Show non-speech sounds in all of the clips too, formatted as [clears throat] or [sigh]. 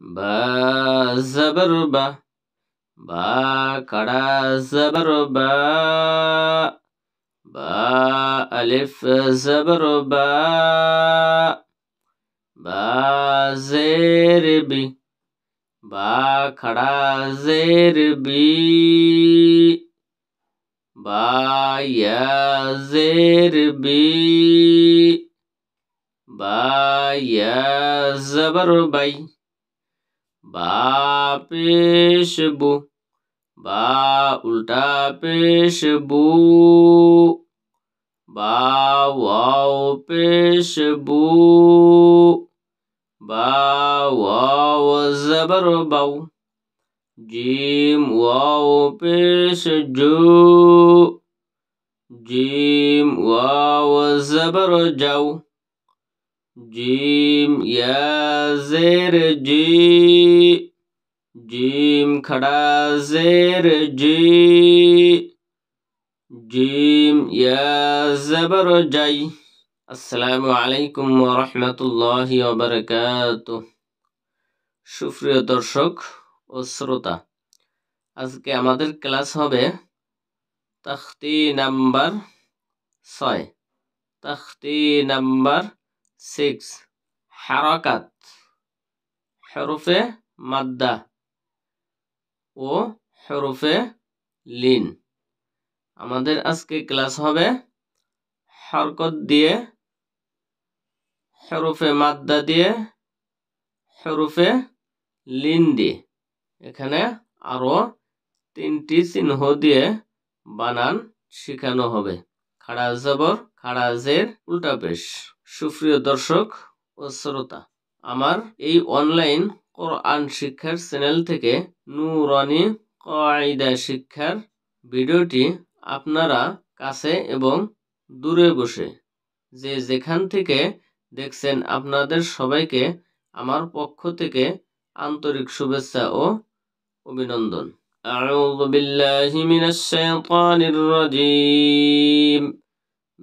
बा जबर बा बा खड़ा जबर बा जबर बा जेर बी बा खड़ा जेर बी बा जेर बी बा बाई बा पेश बु बा उल्टा पेश बू बा पेश बू बा जबर बाऊ जीम वाओ पेश जो जीम वाओ जबर जाऊ جيم يا زير جي جيم خدا زير جي جيم يا زبر جي السلام عليكم ورحمة الله وبركاته شفر درشق ও أزكي আজকে كلاس ক্লাস হবে তাখতি নাম্বার ছয় তাখতি সিক্স হারাকাত হরফে মাদ্দা ও হরফে লিন আমাদের আজকে ক্লাস হবে হরকত দিয়ে হরফে মাদ্দা দিয়ে হরফে লিন দিয়ে এখানে আরও তিনটি চিহ্ন দিয়ে বানান শেখানো হবে খাড়া জবর খাড়া জের উল্টা পেশ সুপ্রিয় দর্শক ও শ্রোতা আমার এই অনলাইন কোরআন শিক্ষার চ্যানেল থেকে নুরনি কয়দা শিক্ষার ভিডিওটি আপনারা কাছে এবং দূরে বসে যে যেখান থেকে দেখছেন আপনাদের সবাইকে আমার পক্ষ থেকে আন্তরিক শুভেচ্ছা ও অভিনন্দন أعوذ بالله من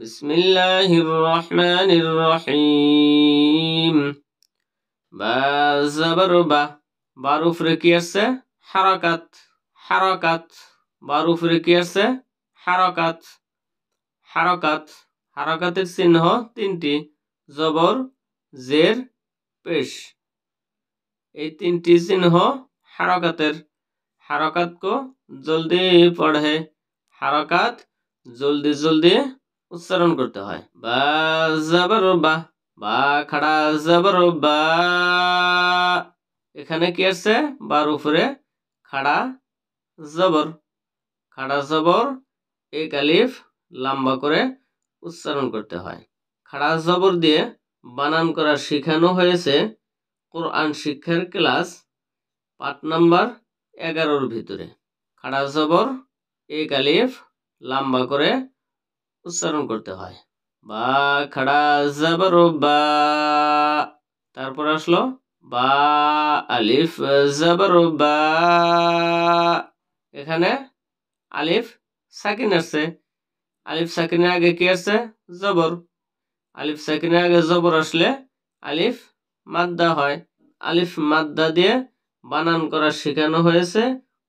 بسم الله الرحمن الرحيم বা জবর বা বার উপরে কি আছে হারাকাত হারাকাত বার উপরে কি আছে হারাকাত হারাকাত হারাকাতের চিহ্ন তিনটি জবর জের পেশ এই তিনটি চিহ্ন হারাকাতের হারাকাত কো জলদি পড়ে হারাকাত জলদি জলদি উচ্চারণ করতে হয় বা জবর বা বা খাড়া জবর বা এখানে কি আছে বার উপরে খাড়া জবর খাড়া জবর এই কালিফ লম্বা করে উচ্চারণ করতে হয় খাড়া জবর দিয়ে বানান করা শেখানো হয়েছে কোরআন শিক্ষার ক্লাস পাঠ নাম্বার এগারোর ভিতরে খাড়া জবর এই কালিফ লম্বা করে উচ্চারণ করতে হয় বা খাড়া জবর বা তারপর আসলো বা আলিফ জবর বা এখানে আলিফ সাকিন আসছে আলিফ সাকিনের আগে কি আসছে জবর আলিফ সাকিনের আগে জবর আসলে আলিফ মাদ্দা হয় আলিফ মাদ্দা দিয়ে বানান করা শেখানো হয়েছে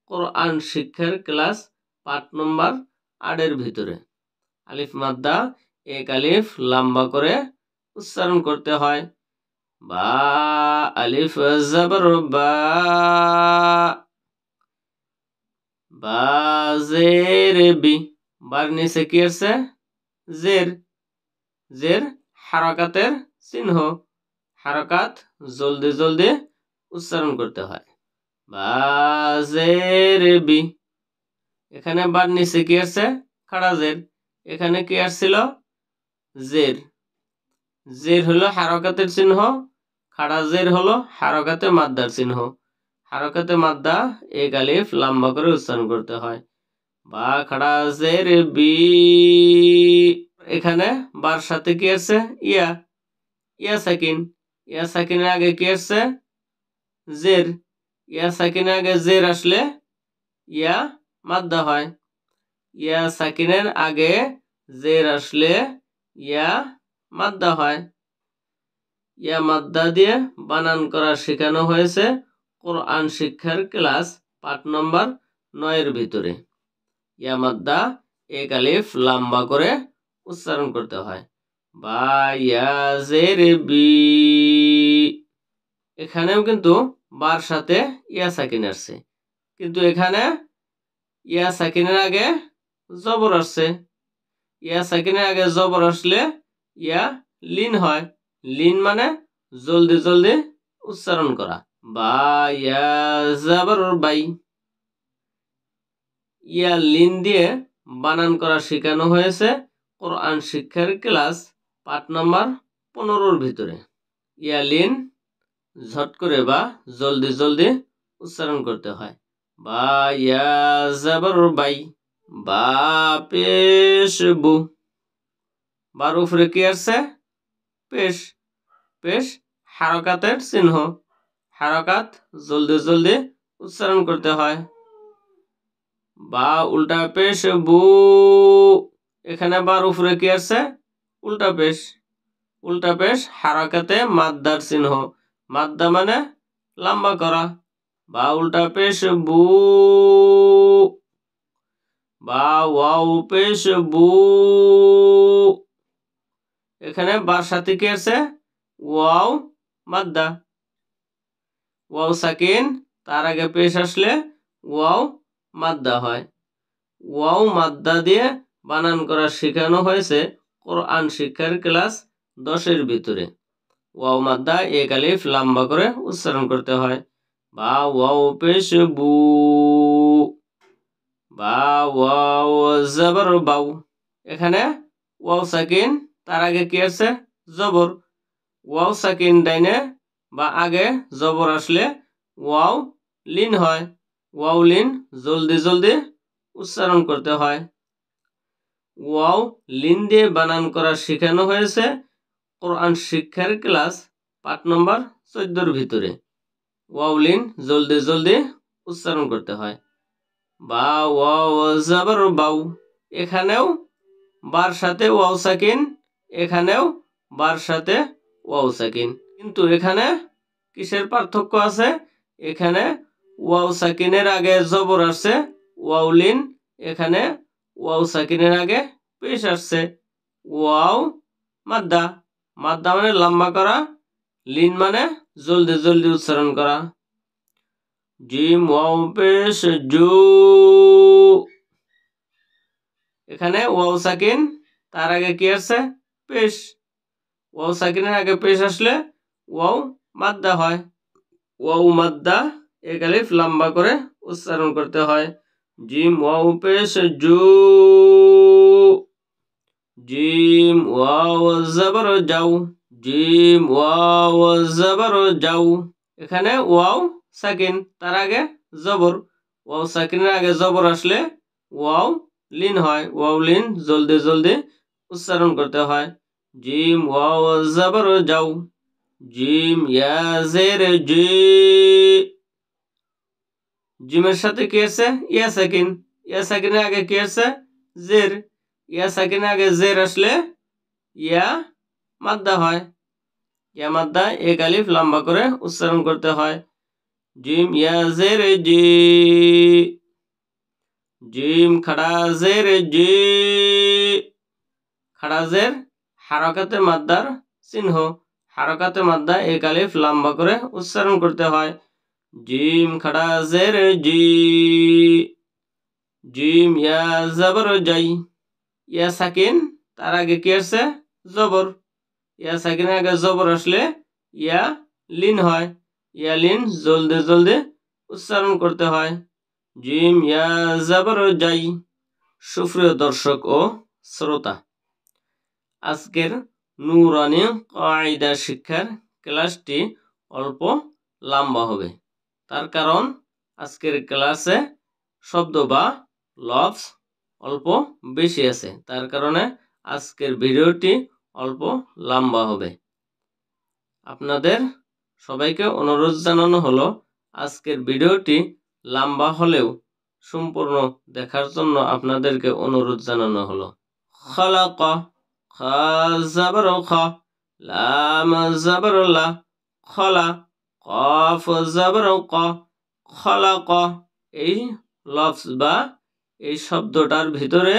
কোরআন শিক্ষার ক্লাস পাঠ নম্বর আটের ভিতরে আলিফ মাদ্দা এক আলিফ লম্বা করে উচ্চারণ করতে হয় বা আলিফ জবর বা বা জের বি বার নিচে কি আছে জের জের হারাকাতের চিহ্ন হারকাত জলদি জলদি উচ্চারণ করতে হয় বা জের বি এখানে বার নিচে কি আছে খাড়া জের এখানে কি আসছিল জের জের হলো হারকাতের চিহ্ন খাড়া জের হলো হারকাতে মাদ্দার চিহ্ন হারকাতে মাদ্দা এ গালিফ লম্বা করে উচ্চারণ করতে হয় বা খাড়া জের বি এখানে বার সাথে কি আসছে ইয়া ইয়া সাকিন ইয়া সাকিনের আগে কি আসছে জের ইয়া সাকিনের আগে জের আসলে ইয়া মাদ্দা হয় ইয়া সাকিনের আগে জের আসলে ইয়া মাদ্দা হয় ইয়া মাদ্দা দিয়ে বানান করা শেখানো হয়েছে কোরআন শিক্ষার ক্লাস পাঠ নম্বর নয়ের ভিতরে ইয়া মাদ্দা এক আলিফ লম্বা করে উচ্চারণ করতে হয় বা ইয়া জের বি এখানেও কিন্তু বার সাথে ইয়া সাকিন আসছে কিন্তু এখানে ইয়া সাকিনের আগে জবর আসছে ইয়া সাকিনের আগে জবর আসলে ইয়া লিন হয় লিন মানে জলদি জলদি উচ্চারণ করা বা ইয়া জবর বাই ইয়া লিন দিয়ে বানান করা শেখানো হয়েছে কোরআন শিক্ষার ক্লাস পাঠ নম্বর পনেরোর ভিতরে ইয়া লিন ঝট করে বা জলদি জলদি উচ্চারণ করতে হয় বা ইয়া জবর বাই বা পেশ বু বার উপরে কি আসছে পেশ পেশ হারকাতের চিহ্ন হারকাত জলদি জলদি উচ্চারণ করতে হয় বা উল্টা পেশ বু এখানে বার উপরে কি আসছে উল্টা পেশ উল্টা পেশ হারাকাতে মাদ্দার চিহ্ন মাদ্দা মানে লম্বা করা বা উল্টা পেশ বু বা ওয়া উপেশ বু এখানে বার কি আছে ওয়াও মাদ্দা ওয়াও সাকিন তার আগে পেশ আসলে ওয়াও মাদ্দা হয় ওয়াও মাদ্দা দিয়ে বানান করা শেখানো হয়েছে কোরআন শিক্ষার ক্লাস দশের ভিতরে ওয়াও মাদ্দা এক আলিফ লম্বা করে উচ্চারণ করতে হয় বা ওয়াও পেশ বু বা ওয়াও জবর বাউ এখানে ওয়াও সাকিন তার আগে কি আছে জবর ওয়াও সাকিন ডাইনে বা আগে জবর আসলে ওয়াও লিন হয় ওয়াও লিন জলদি জলদি উচ্চারণ করতে হয় ওয়াও লিন দিয়ে বানান করা শেখানো হয়েছে কোরআন শিক্ষার ক্লাস পাঁচ নম্বর চোদ্দোর ভিতরে ওয়াও লিন জলদি জলদি উচ্চারণ করতে হয় বা ওয়া জবর বাউ এখানেও বার সাথে ওয়াও সাকিন এখানেও বার সাথে ওয়াও সাকিন কিন্তু এখানে কিসের পার্থক্য আছে এখানে ওয়াও সাকিনের আগে জবর আসছে ওয়াউলিন এখানে ওয়াও সাকিনের আগে পেশ আসছে ওয়াও মাদ্দা মাদ্দা মানে লম্বা করা লিন মানে জলদি জলদি উচ্চারণ করা জিম ওয়াও পেশ জু এখানে ওয়াও সাকিন তার আগে কি আসছে পেশ ওয়াও সাকিনের আগে পেশ আসলে ওয়াও মাদ্দা হয় ওয়াও মাদ্দা এ লম্বা করে উচ্চারণ করতে হয় জিম ওয়াও পেশ জু জিম ওয়াও জবর যাও জিম ওয়াও জবর যাও এখানে ওয়াও সেকেন্ড তার আগে জবর ও সাকিন আগে জবর আসলে ও লিন হয় ও লিন জলদে জলদে উচ্চারণ করতে হয় জিম ওয়া জবর যাও জিম ইয়া যের জিম জিম সৎ কেস ইয়া সাকিন ইয়া সাকিন আগে কেস যের ইয়া সাকিন আগে যের আসলে ইয়া মদ্দা হয় কি মদ্দা এ গালিব লম্বা করে উচ্চারণ করতে হয় জিম ইয়াজের জি জিম খাড়াজের জি খাড়াজের হারকাতে মাদ্দার চিহ্ন হারকাতে মাদ্দা এ কালিফ করে উচ্চারণ করতে হয় জিম খাড়াজের জি জিম ইয়া জবর যাই ইয়া সাকিন তার আগে কি আসছে জবর ইয়া সাকিনের আগে জবর আসলে ইয়া লিন হয় ইয়ালিন জলদে জলদে উচ্চারণ করতে হয় জিম ইয়া যাবার যাই সুপ্রিয় দর্শক ও শ্রোতা আজকের নুরানি কায়দা শিক্ষার ক্লাসটি অল্প লম্বা হবে তার কারণ আজকের ক্লাসে শব্দ বা লভস অল্প বেশি আছে তার কারণে আজকের ভিডিওটি অল্প লম্বা হবে আপনাদের সবাইকে অনুরোধ জানানো হলো আজকের ভিডিওটি লম্বা হলেও সম্পূর্ণ দেখার জন্য আপনাদেরকে অনুরোধ জানানো হলো খ লাম লা খলা ক এই লফস বা এই শব্দটার ভিতরে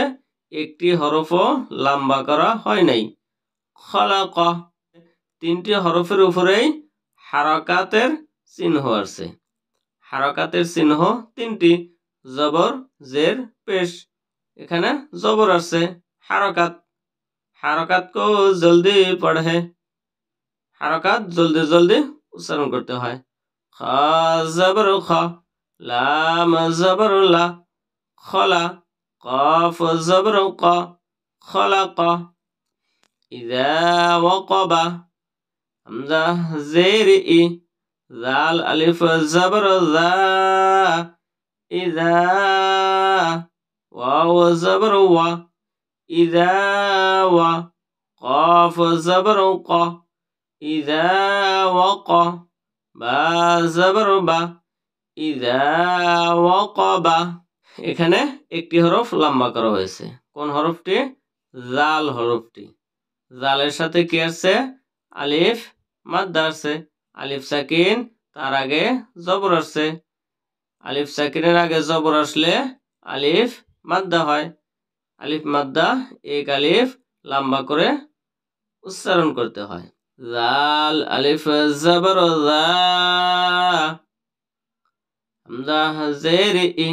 একটি হরফও লম্বা করা হয় নাই খলাক তিনটি হরফের উপরেই হারকাতের চিহ্ন আছে হারকাতের চিহ্ন তিনটি জবর জের পেশ এখানে জবর আছে হারকাত হারকাত কো জলদি পড়ে হারকাত জলদি জলদি উচ্চারণ করতে হয় খ জবর খ লাম জবর লা খলা কফ জবর ক খলা ক ইদা ওয়াকাবা হামজা জের ই জাল আলিফ জবর জা ইজা ওয়াও জবর ওয়া ইজা ওয়া قاف زبر قا إذا وقع বা জবর বা ইদা ওয়াকাবা এখানে একটি হরফ লম্বা করা হয়েছে কোন হরফটি জাল হরফটি জালের সাথে কি আছে আলিফ মাদ্দা আসছে আলিফ সাকিন তার আগে জবর আসছে আলিফ সাকিনের আগে জবর আসলে আলিফ মাদ্দা হয় আলিফ মাদ্দা এক আলিফ লম্বা করে উচ্চারণ করতে হয় জাল আলিফ জবর ই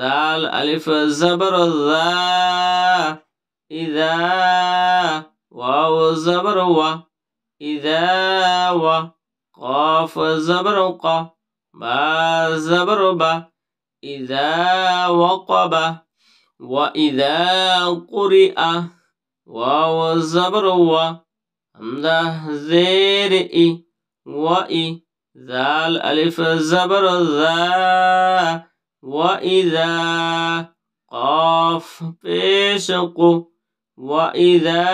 জাল আলিফ জবর ইজা ও জবর ওয়া إذا وقاف زبرقة ما زبربة إذا وقب وإذا قرئ واو زبرو و زير إي وإي ذا الألف زبر ذا وإذا قاف بيشق وإذا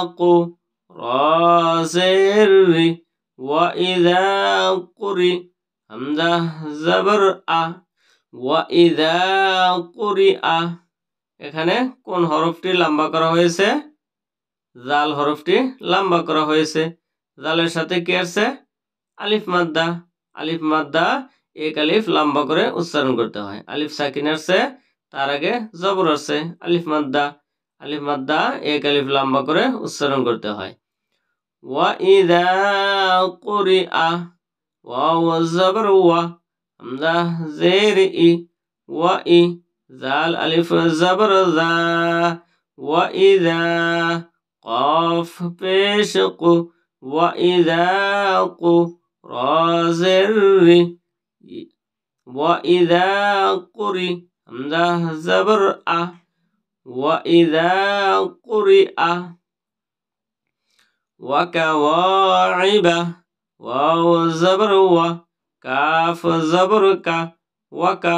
قو রসেরি ওয়াইদা কুরি হামজা জবর আ ওয়াইদা কুরি আ এখানে কোন হরফটি লম্বা করা হয়েছে জাল হরফটি লম্বা করা হয়েছে জালের সাথে কে আসছে আলিফ মাদ্দা আলিফ মাদ্দা এক আলিফ লম্বা করে উচ্চারণ করতে হয় আলিফ সাকিন আসছে তার আগে জবর আসছে আলিফ মাদ্দা আলিফ মাদ্দা এক আলিফ লম্বা করে উচ্চারণ করতে হয় وإذا قرئ واو الزبر و همزة زير إي وإي ذا ألف الزبر ذا وإذا قاف بشق وإذا قرى زر وإذا قرئ همزة زبر أ وإذا قرئ ওয়াকাওয়াইবা ওয়াও জবর ওয়া কাফ জবর কা ওয়াকা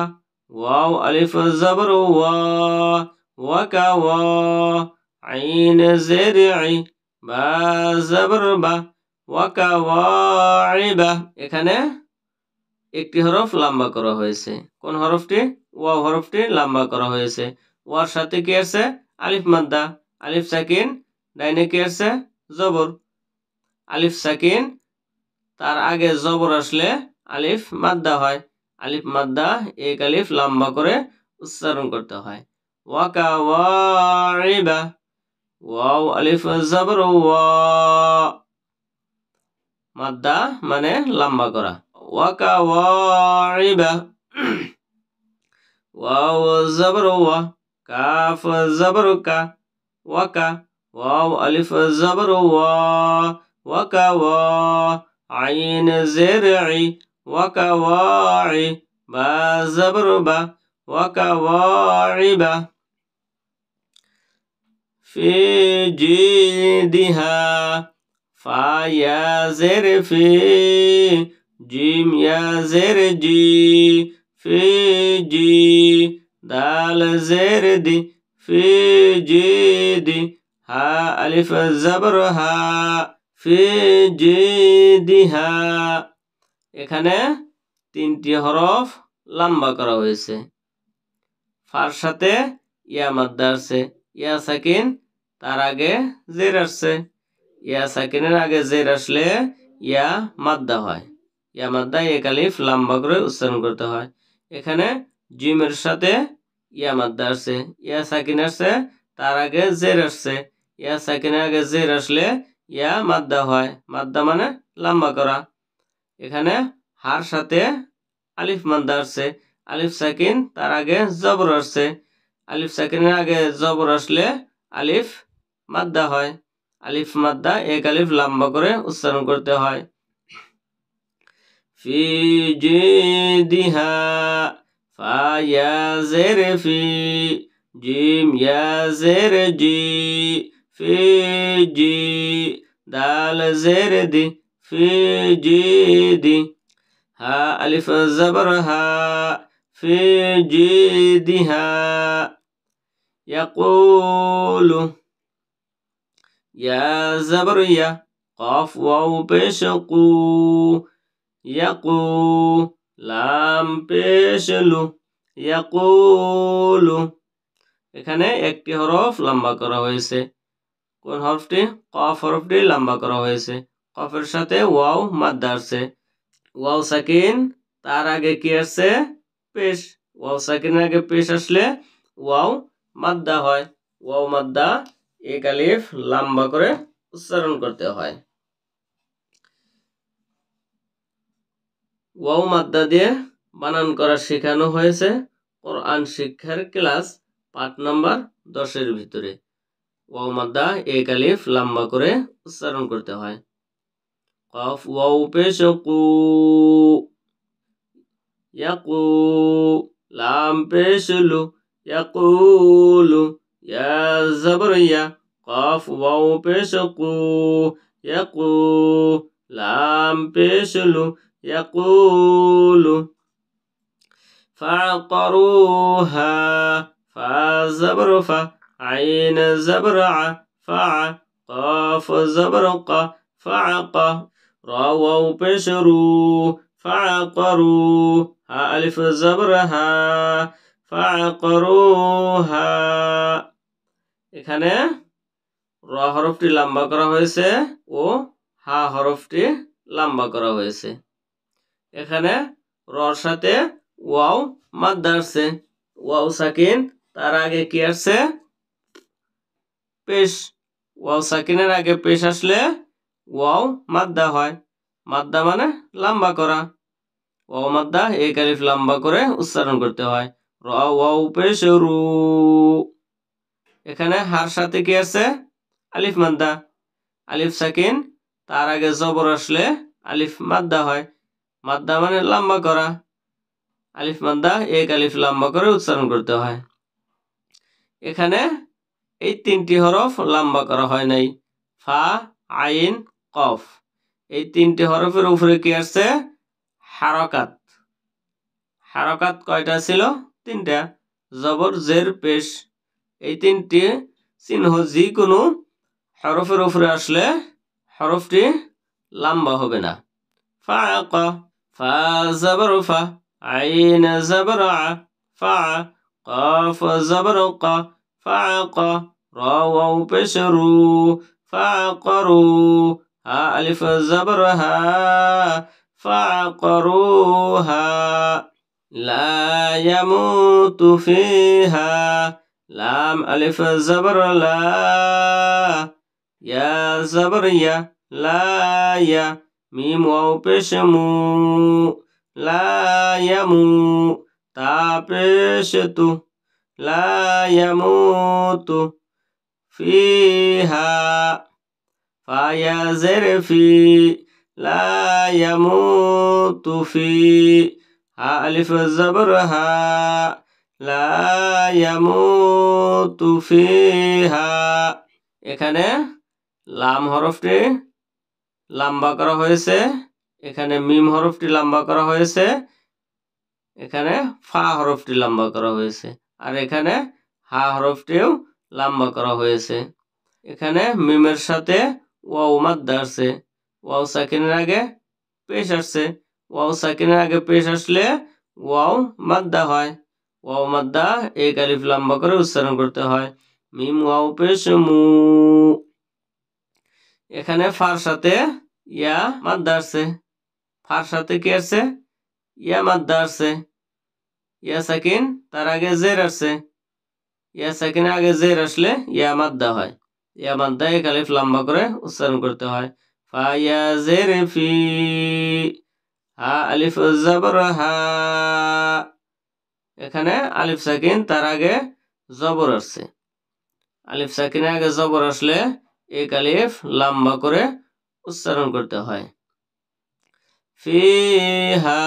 ওয়াও আলিফ জবর ওয়া ওয়াকাওয়া عين الزرع আই বা با বা ওয়াকাওয়াইবা এখানে একটি হরফ লম্বা করা হয়েছে কোন হরফটি ওয়া হরফটি লম্বা করা হয়েছে ওয়ার সাথে কি আছে আলিফ মাদ্দা আলিফ সাকিন ডাইনে কি আছে জবর আলিফ সাকিন তার আগে জবর আসলে আলিফ মাদ্দা হয় আলিফ মাদ্দা এক আলিফ লম্বা করে উচ্চারণ করতে হয় ওয়াকা ওয়ারিবা ওয়াও আলিফ জবর ওয়া মাদ্দা মানে লম্বা করা ওয়াকা ওয়া ওয়াও জবর ওয়া কাফ জবর কা ওয়াকা واو ألف الزبر وا وكوا عين الزرع وكواعي با الزبر با وكواعب في جلدها فا يا زر في جيم يا زر جي في جي دال زر دي في جي دي হা আলিফ জাবর হা ফি এখানে তিনটি হরফ লম্বা করা হয়েছে ফার সাথে ইয়া মাদ্দা আসছে ইয়া সাকিন তার আগে জের আসছে ইয়া সাকিনের আগে জের আসলে ইয়া মাদ্দা হয় ইয়া মাদ্দা এক আলিফ লম্বা করে উচ্চারণ করতে হয় এখানে জিমের সাথে ইয়া মাদ্দা আসছে ইয়া সাকিন আসছে তার আগে জের আসছে ইয়া সাকিনের আগে জের আসলে ইয়া মাদ্দা হয় মাদ্দা মানে লম্বা করা এখানে হার সাথে আলিফ মাদ্দা আসছে আলিফ সাকিন তার আগে জবর আসছে আলিফ সাকিনের আগে জবর আসলে আলিফ মাদ্দা হয় আলিফ মাদ্দা এক আলিফ লম্বা করে উচ্চারণ করতে হয় ফি দিহা ফা ইয়া জের ফি জিম ইয়া জের জি فيجي دال زير دي فيجي دي ها ألف زبرها ها في جيدها يقول يا زبر يا قاف واو بشقو يقو لام بشلو يقول এখানে একটি হরফ লম্বা করা হয়েছে কোন হরফটি কফ হরফটি লম্বা করা হয়েছে কফের সাথে ওয়াও মাদ্দা আসছে ওয়াও সাকিন তার আগে কি আসছে পেশ ওয়াও সাকিনের আগে পেশ আসলে ওয়াও মাদ্দা হয় ওয়াও মাদ্দা এ কালিফ লম্বা করে উচ্চারণ করতে হয় ওয়াও মাদ্দা দিয়ে বানান করা শেখানো হয়েছে কোরআন শিক্ষার ক্লাস পাঠ নম্বর দশের ভিতরে ওয়াউমাদ্দা এ কালিফ লম্বা করে উচ্চারণ করতে হয় কফ ওয়াউ পেশকু ইয়াকু লাম পেশলু ইয়াকুলু ইয়া জবর ইয়া কফ ওয়াউ পেশকু ইয়াকু লাম পেশলু ইয়াকুলু فعقروها فزبرفا عين زبرع فع قاف زبرق فعق رووا بشروا فعقروا ها ألف زبرها فعقروها এখানে র হরফটি লম্বা করা হয়েছে ও হা হরফটি লম্বা করা হয়েছে এখানে রর সাথে ওয়াও মাদ্দা আসছে ওয়াও সাকিন তার আগে কি আসছে পেশ ওয়াও সাকিনের আগে পেশ আসলে ওয়াও মাদ্দা হয় মাদ্দা মানে লম্বা করা ওয়াও মাদ্দা এই কালিফ লম্বা করে উচ্চারণ করতে হয় র ওয়াও পেশ রু এখানে হার সাথে কি আছে আলিফ মাদ্দা আলিফ সাকিন তার আগে জবর আসলে আলিফ মাদ্দা হয় মাদ্দা মানে লম্বা করা আলিফ মাদ্দা এক আলিফ লম্বা করে উচ্চারণ করতে হয় এখানে এই তিনটি হরফ লম্বা করা হয় নাই ফা আইন কফ এই তিনটি হরফের উপরে কি আসছে হারকাত হারকাত কয়টা ছিল তিনটা জবর জের পেশ এই তিনটি চিহ্ন যে কোনো হরফের উপরে আসলে হরফটি লম্বা হবে না ফা ফা জবর ফা আইন জবর ফা কফ জবর ক فعق را واو بشرو فعقرو ها ألف زبرها فعقروها لا يموت فيها لام ألف زبر لا يا زبر يا لا يا ميم واو بشمو لا يمو تا بشتو لا يموت فيها فيزر في لا يموت في ألف زبرها لا يموت فيها এখানে লাম হরফটি লাম্বা করা হয়েছে এখানে মিম হরফটি লাম্বা করা হয়েছে এখানে ফা হরফটি লাম্বা করা হয়েছে আর এখানে হা হরফটিও লাম্বা করা হয়েছে এখানে মিমের সাথে ওয়াও মাদ্দা আসছে ওয়াও সাকিনের আগে পেশ আসছে ওয়াও সাকিনের আগে পেশ আসলে ওয়াও মাদ্দা হয় ওয়াও মাদ্দা এই কালিফ লম্বা করে উচ্চারণ করতে হয় মিম ওয়াও পেশ মু এখানে ফার সাথে ইয়া মাদ্দা আসছে ফার সাথে কি আসছে ইয়া মাদ্দা আসছে ইয়া সাকিন তার আগে জের আসছে ইয়া সাকিনের আগে জের আসলে ইয়া মাদ্দা হয় ইয়া মাদ্দা এ লম্বা করে উচ্চারণ করতে হয় জের ফি হা আলিফ জবর হা এখানে আলিফ সাকিন তার আগে জবর আসছে আলিফ সাকিনের আগে জবর আসলে এ কালিফ লম্বা করে উচ্চারণ করতে হয় ফি হা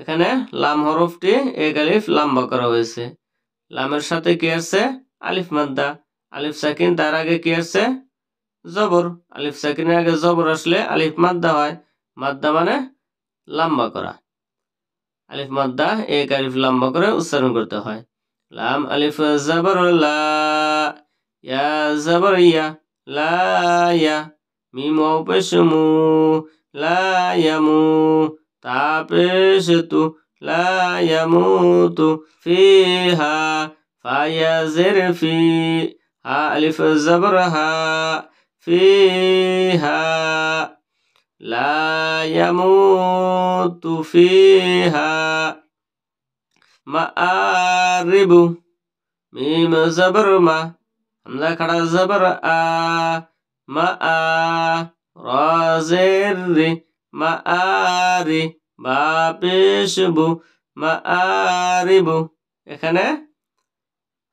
এখানে লাম হরফটি এক আলিফ লাম্বা করা হয়েছে লামের সাথে কি আছে আলিফ মাদ্দা আলিফ সাকিন তার আগে কি আছে জবর আলিফ সাকিনের আগে জবর আসলে আলিফ মাদ্দা হয় মাদ্দা মানে লাম্বা করা আলিফ মাদ্দা এক আলিফ লাম্বা করে উচ্চারণ করতে হয় লাম আলিফ জবর লা ইয়া জবর ইয়া লা মিমু মিম লা تابشت لا يموت فيها فيزر في ألف زبرها فيها لا يموت فيها مآرب ميم زبر ما حمزة زبر آ مآ رازر মারি বা পেশবু মাআরিবু এখানে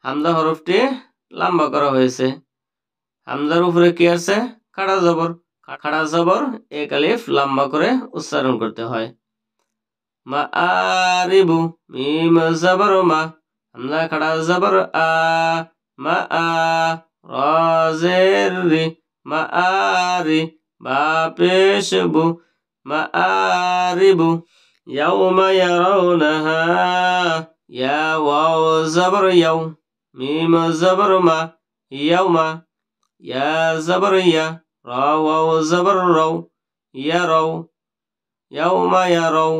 হামদা হরফটি লম্বা করা হয়েছে হামদার উপরে কি আছে খাড়া জবর খাড়া জবর এক আলিফ লম্বা করে উচ্চারণ করতে হয় মা আরিবু মিম জবর মা হামদা খাড়া জবর আ মা আ রাজের রি মা আরি বা পেশবু مآرب يوم يرونها يا واو زبر يوم ميم زبر ما يوم يا زبر يا را واو زبر رو يرو يوم يرو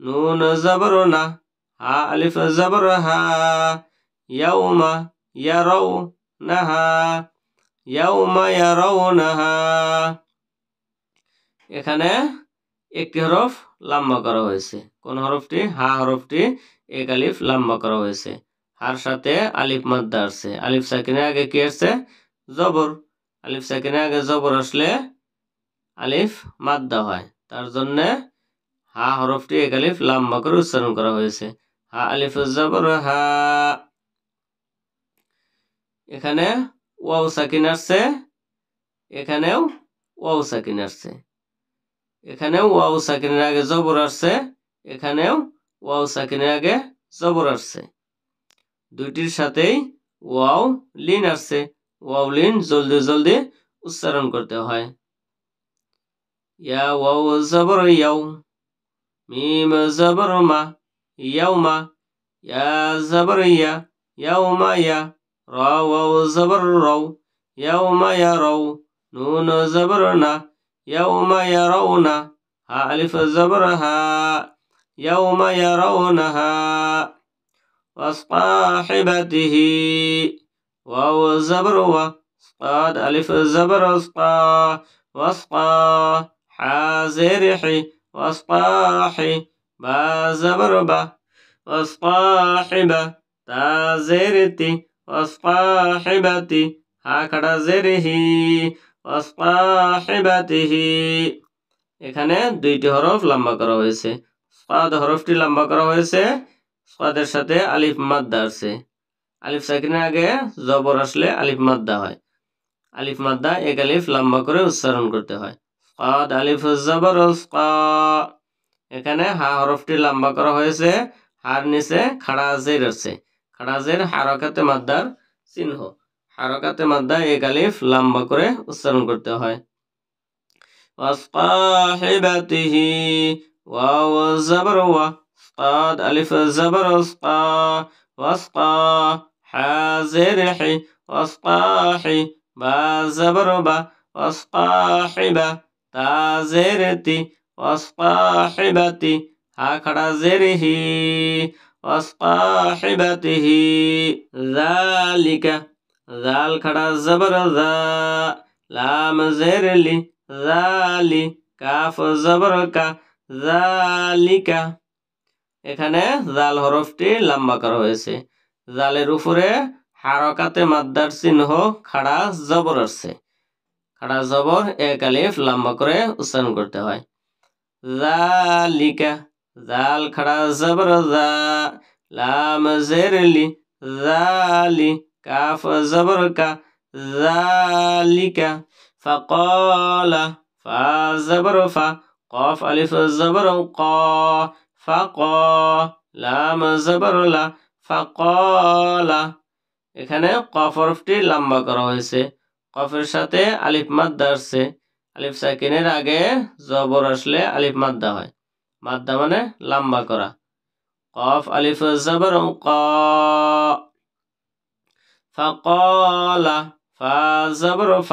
نون زبرنا ها ألف زبرها يوم يرونها يوم يرونها এখানে একটি হরফ লাম্বা করা হয়েছে কোন হরফটি হা হরফটি এক আলিফ লাম্বা করা হয়েছে হার সাথে আলিফ মাদ্দা আসছে আলিফ সাকিনে আগে কি আসছে জবর আলিফ সাকিনে আগে জবর আসলে আলিফ মাদ্দা হয় তার জন্যে হা হরফটি এক আলিফ লাম্বা করে উচ্চারণ করা হয়েছে হা আলিফ জবর হা এখানে ওয়াও সাকিন আসছে এখানেও ওয়াও সাকিন আসছে এখানেও ওয়াও সাকিনের আগে জবর আসছে এখানেও ওয়াও সাকিনের আগে জবর আসছে দুইটির সাথেই ওয়াও লিন আসছে ওয়াও লিন জলদি জলদি উচ্চারণ করতে হয় ইয়া ওয়াও জবর ইয়াও মিম জবর মা ইয়াও মা ইয়া জবর ইয়া ইয়াও মা ইয়া রা ওয়াও জবর রাও ইয়াও মা ইয়া রাও নুন জবর না يوم يرونها ألف زبرها يوم يرونها وصاحبته واو الزبر وصاد ألف الزبر وصقا وصقا حازرحي وصاحي با زبر با وصاحبة تازرتي وصاحبتي هكذا زره এখানে দুইটি হরফ লম্বা করা হয়েছে সাদ হরফটি লম্বা করা হয়েছে সাদের সাথে আলিফ মাদ্দা আছে আলিফ সাকিনের আগে জবর আসলে আলিফ মাদ্দা হয় আলিফ মাদ্দা এক আলিফ লম্বা করে উচ্চারণ করতে হয় সাদ আলিফ জবর এখানে হা হরফটি লম্বা করা হয়েছে হার নিচে খাড়া জের আছে খাড়া জের হারকাতে মাদ্দার চিহ্ন حركات مادة يكاليف لما لام بكره اصرن کرتا هاي واسقاحبته واو الزبر واسقاد الف الزبر اسقا واسقا حازرحي واسقاحي با زبر با واسقاحبة تا زرتي واسقاحبتي ها خدا زرهي واسقاحبته ذالك জাল খাড়া জবর জা লাম জেরলি জালি কাফ জবর কা জালিকা এখানে জাল হরফটি লম্বা করা হয়েছে জালের উপরে হারকাতে মাদ্দার চিহ্ন খাড়া জবর আছে খাড়া জবর এক আলিফ লম্বা করে উচ্চারণ করতে হয় জালিকা জাল খাড়া জবর জা লাম জেরলি জালি কাফ জবর কা জালিকা ফাকলা ফা জবর قاف ألف الزبر قا فقا لام الزبر لا فقال এখানে কফরফটি লম্বা করা হয়েছে কফের সাথে আলিফ মাদ্দা আসছে আলিফ সাকিনের আগে জবর আসলে আলিফ মাদ্দা হয় মাদ্দা মানে লম্বা করা কফ আলিফ জবর ক فقال فزبر ف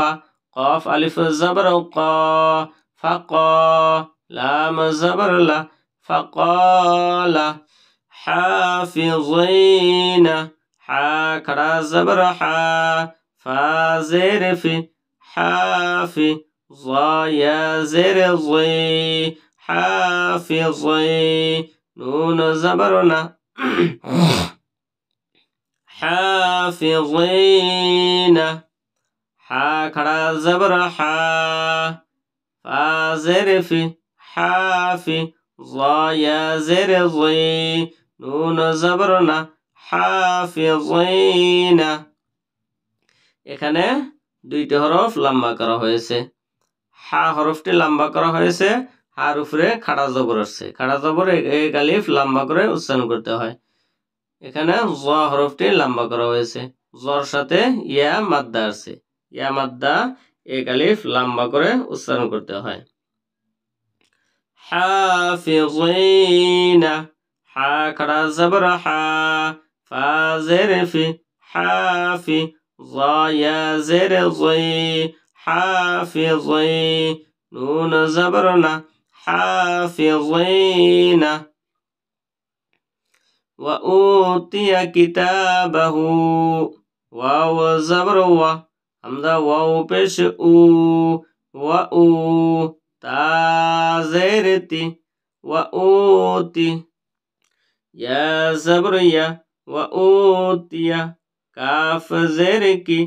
قاف ألف زبر قا فقا لام زبر لا فقال حافظين حا كرا زبر حا فزير في حافي ظا يا زير ظي حافظي نون زبرنا [clears throat] حافظين حا خڑا زبر حا فا زرف حافي ظا يا زر ظي نون زبرنا حافظين এখানে দুইটি হরফ লম্বা করা হয়েছে হা হরফটি লম্বা করা হয়েছে হার উপরে খাড়া জবর আসছে খাড়া জবর এক আলিফ লম্বা করে উচ্চারণ করতে হয় এখানে যাহর উটে লম্বা করে আসে জোর সাথে ইয়া মাদদারসে ইয়া মদ্দা এ গালিল লম্বা করে উচ্চারণ করতে হয় হাফিজিনা হা কালা যবর হা ফাזרফি হাফি যা জেরই হাফিজিন নুন যবরনা হাফিজিনা وأوتي كتابه واو زبر و همدا واو پیش او وأو تا زیرتی وأوتي يا زبر يا وأوتي काफ जेर की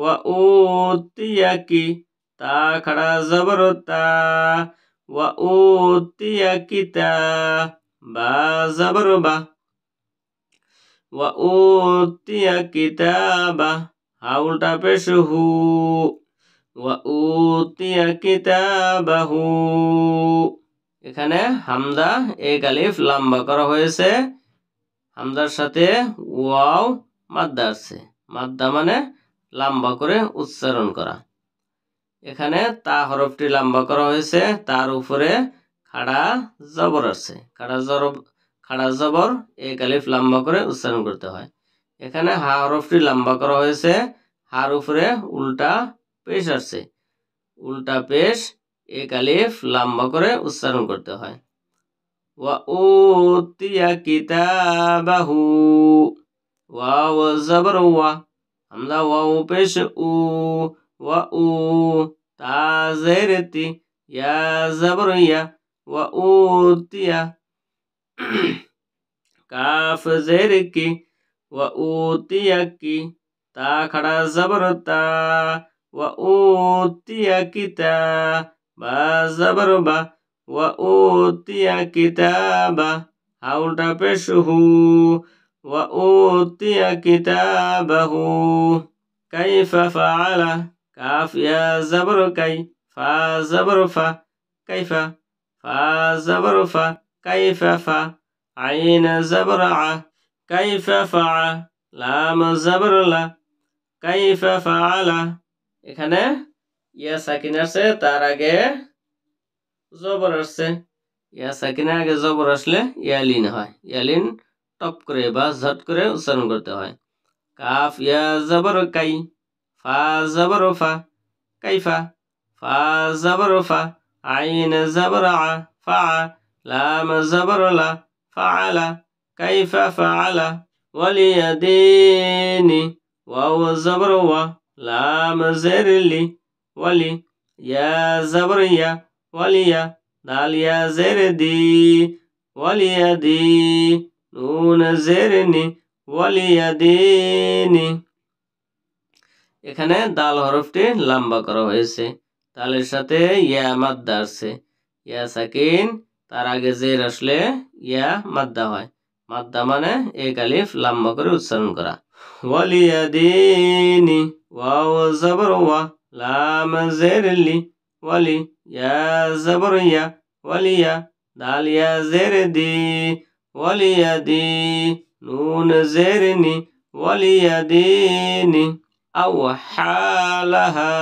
व ओतिया की ता खड़ा जबर ता व ओतिया की ता बा जबर बा ওয়া কিতাবা হাউলটা পেশু ওয়া কিতাবাহু এখানে হামদা এই কালিফ লম্বা করা হয়েছে হামদার সাথে ওয়াও মাদ্দা আছে মাদ্দা মানে লম্বা করে উচ্চারণ করা এখানে তা হরফটি লম্বা করা হয়েছে তার উপরে খাড়া জবর আছে খাড়া জবর খাড়া জবর এই কালিফ লম্বা করে উচ্চারণ করতে হয় এখানে হা হরফটি লম্বা করা হয়েছে হার উপরে উল্টা পেশ আসছে উল্টা পেশ এ কালিফ লম্বা করে উচ্চারণ করতে হয় ওয়া ও তিয়া ও ওয়া ওয়া ও উ ইয়া ইয়া ওয়া ও তিয়া كاف زيركي وأوتيكي تا خرا زبرتا و وأوتيكي تا با زبر با وأوتيكي تا با هاولتا بشهو وأوتيكي تا باهو كيف فعل كاف يا زبر كي فا زبر فا كيف فا زبر فا كيف فا عين زبرعة كيف فعل লাম জাবরলা কাইফা ফাআলা এখানে ইয়া সাকিন আসছে তার আগে জবর আসছে ইয়া সাকিনের আগে জবর আসলে ইয়ালিন হয় ইয়ালিন টপ করে বা ঝট করে উচ্চারণ করতে হয় কাফ ইয়া জবর কাই ফা জবর ফা কাইফা ফা জবর ফা আইন জবর ফা لام مزبر لا فعل كيف فعل وليديني واو زبر و لام مزير لي ولي يا زبر يا وليا دال يا زير دي دي نون زرني وليديني এখানে দাল হরফটি লম্বা করা হয়েছে তালের সাথে ইয়া মাদ্দা আসছে ইয়া সাকিন তার আগে জের আসলে ইয়া মাদ্দা হয় মাদ্দা মানে এ কালিফ লাম্বা করে উচ্চারণ করা ওয়ালিয়াদিনি ওয়াও জবর ওয়া লাম জের লি ওয়ালি ইয়া জবর ইয়া ওয়ালিয়া দালিয়া জের দি ওয়ালিয়াদি নুন জের নি ওয়ালিয়াদিনি أو حالها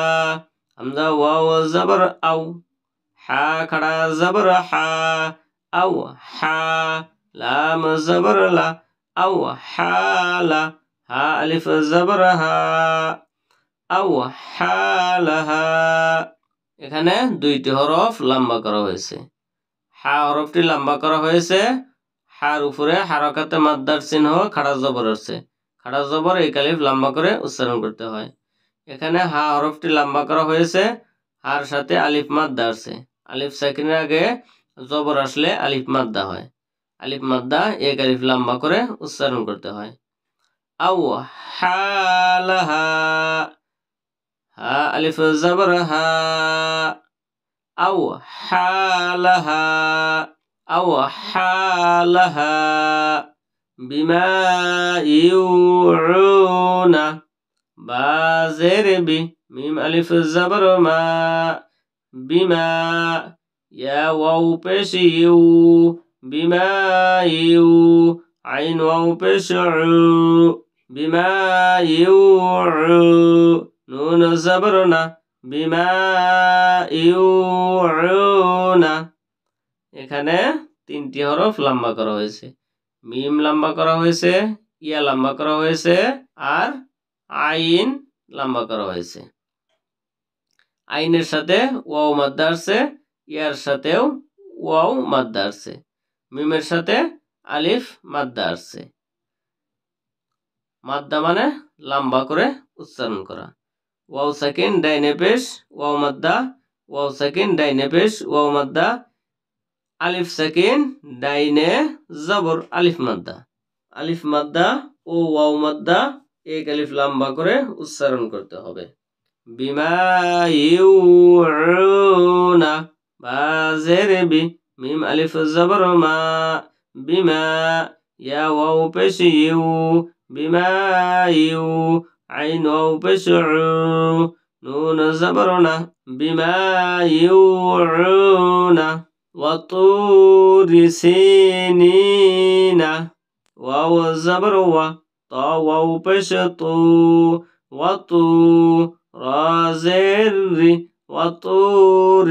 همزة واو الزبر أو হা খাড়া জবর হা আউ হা লাম জবর লা আউ হালা হা আলিফ জবর হা আউ হালাহা এখানে দুইটি হরফ লম্বা করা হয়েছে হা হরফটি লম্বা করা হয়েছে হার উপরে হারকাতে মাদ্দার চিহ্ন খাড়া জবর আছে খাড়া জবর এই কালিফ লম্বা করে উচ্চারণ করতে হয় এখানে হা হরফটি লম্বা করা হয়েছে হার সাথে আলিফ মাদ্দা আছে আলিফ সাকিনের আগে জবর আসলে আলিফ মাদ্দা হয় আলিফ মাদ্দা এক আলিফ লাম্বা করে উচ্চারণ করতে হয় আউ হালাহা হা আলিফ জবর হা আউ হালাহা আউ হালাহা বিমা ইউ ইউনা বাজের বি মিম আলিফ জবর মা বিমা ইয়া ওয়াউ পেশ ইউ বিমা ইউ আইন ওয়াউ পেশ বিমা ইউ নুন জবরনা বিমা ইউ এখানে তিনটি হরফ লম্বা করা হয়েছে মিম লম্বা করা হয়েছে ইয়া লম্বা করা হয়েছে আর আইন লম্বা করা হয়েছে আইনের সাথে ওয়াও মাদ্দা আসছে ইয়ার সাথেও ওয়াও মাদ্দা আসছে মিমের সাথে আলিফ মাদ্দা আসছে মাদ্দা মানে লম্বা করে উচ্চারণ করা ওয়াও সাকিন ডাইনে পেশ ওয়াও মাদ্দা ওয়াও সাকিন ডাইনে পেশ ওয়াও মাদ্দা আলিফ সাকিন ডাইনে জবর আলিফ মাদ্দা আলিফ মাদ্দা ও ওয়াও মাদ্দা এক আলিফ লম্বা করে উচ্চারণ করতে হবে بما يوعون ما بي ميم ألف الزبر ما بما يا واو بشيو بما يو عين واو بشعو نون زبرنا بما يوعون وطور سينين واو الزبر وطا واو بشطو وطو رازر وطور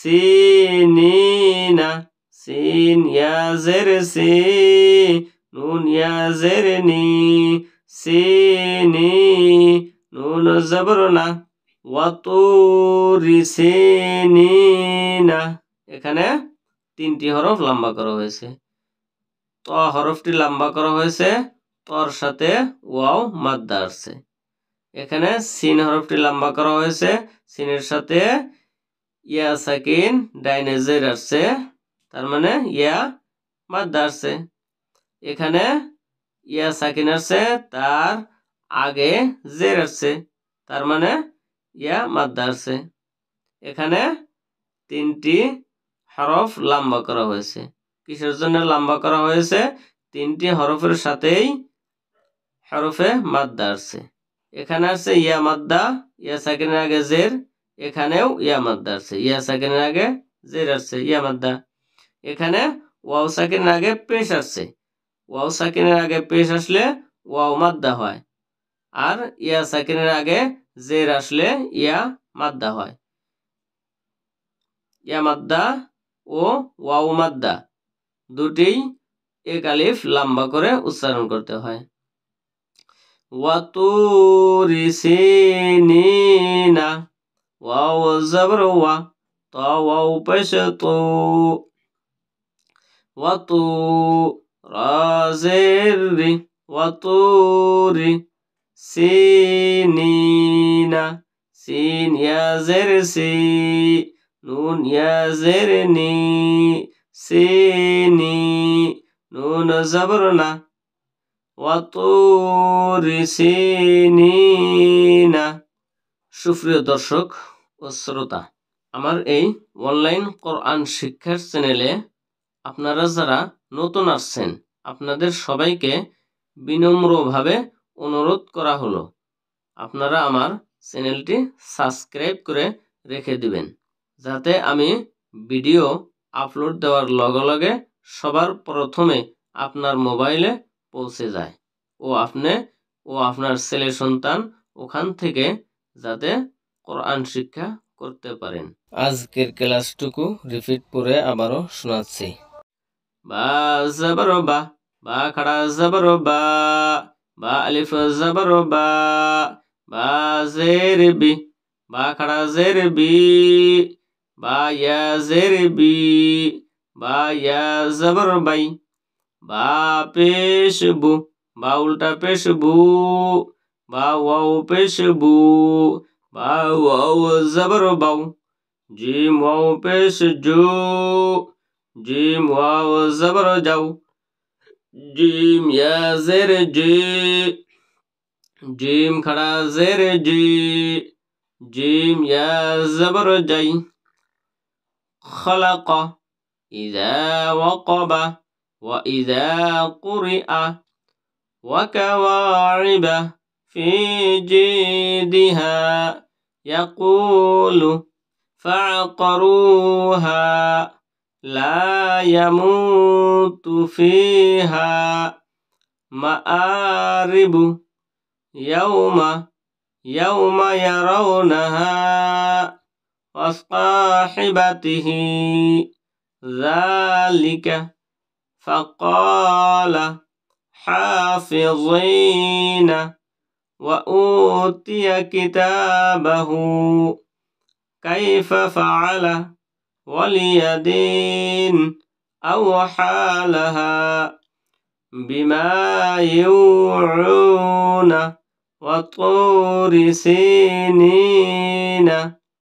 سينين سين يا زر سي نون يا زرني سيني نون زبرنا وطور سينين এখানে তিনটি হরফ লম্বা করা হয়েছে ত হরফটি লম্বা করা হয়েছে তর সাথে ওয়াও মাদ্দা আসছে এখানে সিন হরফটি লম্বা করা হয়েছে সিনের সাথে ইয়া সাকিন ডাইনেজের আসছে তার মানে ইয়া মাদ্দা আসছে এখানে ইয়া সাকিন আসছে তার আগে জের আসছে তার মানে ইয়া মাদ্দা আসছে এখানে তিনটি হরফ লম্বা করা হয়েছে কিসের জন্য লম্বা করা হয়েছে তিনটি হরফের সাথেই হরফে মাদ্দা আসছে এখানে আসছে ইয়া মাদ্দা ইয়া সাকিনের আগে জের এখানেও ইয়া মাদ্দা আছে ইয়া সাকিনের আগে জের আসছে ইয়া মাদ্দা এখানে ওয়াও সাকিনের আগে পেশ আসছে ওয়াও সাকিনের আগে পেশ আসলে ওয়াও মাদ্দা হয় আর ইয়া সাকিনের আগে জের আসলে ইয়া মাদ্দা হয় ইয়া মাদ্দা ও ওয়াও মাদ্দা দুটি এক আলিফ লম্বা করে উচ্চারণ করতে হয় وطور سينين واو الزبر و طاو بشطو وطور زر وطور سينين سين يا زر سي نون يا زرني سيني نون زبرنا ওয়াতুর সিনিনা সুপ্রিয় দর্শক ও শ্রোতা আমার এই অনলাইন কোরআন শিক্ষার চ্যানেলে আপনারা যারা নতুন আসছেন আপনাদের সবাইকে বিনম্রভাবে অনুরোধ করা হলো আপনারা আমার চ্যানেলটি সাবস্ক্রাইব করে রেখে দিবেন যাতে আমি ভিডিও আপলোড দেওয়ার লগে লগে সবার প্রথমে আপনার মোবাইলে পৌঁছে যায় ও আপনি ও আপনার ছেলে সন্তান ওখান থেকে যাতে কোরআন শিক্ষা করতে পারেন আজকের ক্লাসটুকু রিপিট করে আবারও শোনাচ্ছি বা জবর বা বা খাড়া জবর বা বা আলিফ জবর বা বা জের বা খাড়া জের বি বা জের বি বা ইয়া জবর বাই पेश बु बा उल्टा पेश बा वाओ बा जबर बाऊ जीम वाओ पेश जो जीम वाओ जबर जाऊ जीम या जेर जी जीम खड़ा जेर जी जीम या जबर जाई खलक इजा वकबा وإذا قرئ وكواعب في جيدها يقول فعقروها لا يموت فيها مآرب يوم يوم يرونها وصاحبته ذلك فقال حافظين وأوتي كتابه كيف فعل وليدين أوحى لها بما يوعون وطور سنين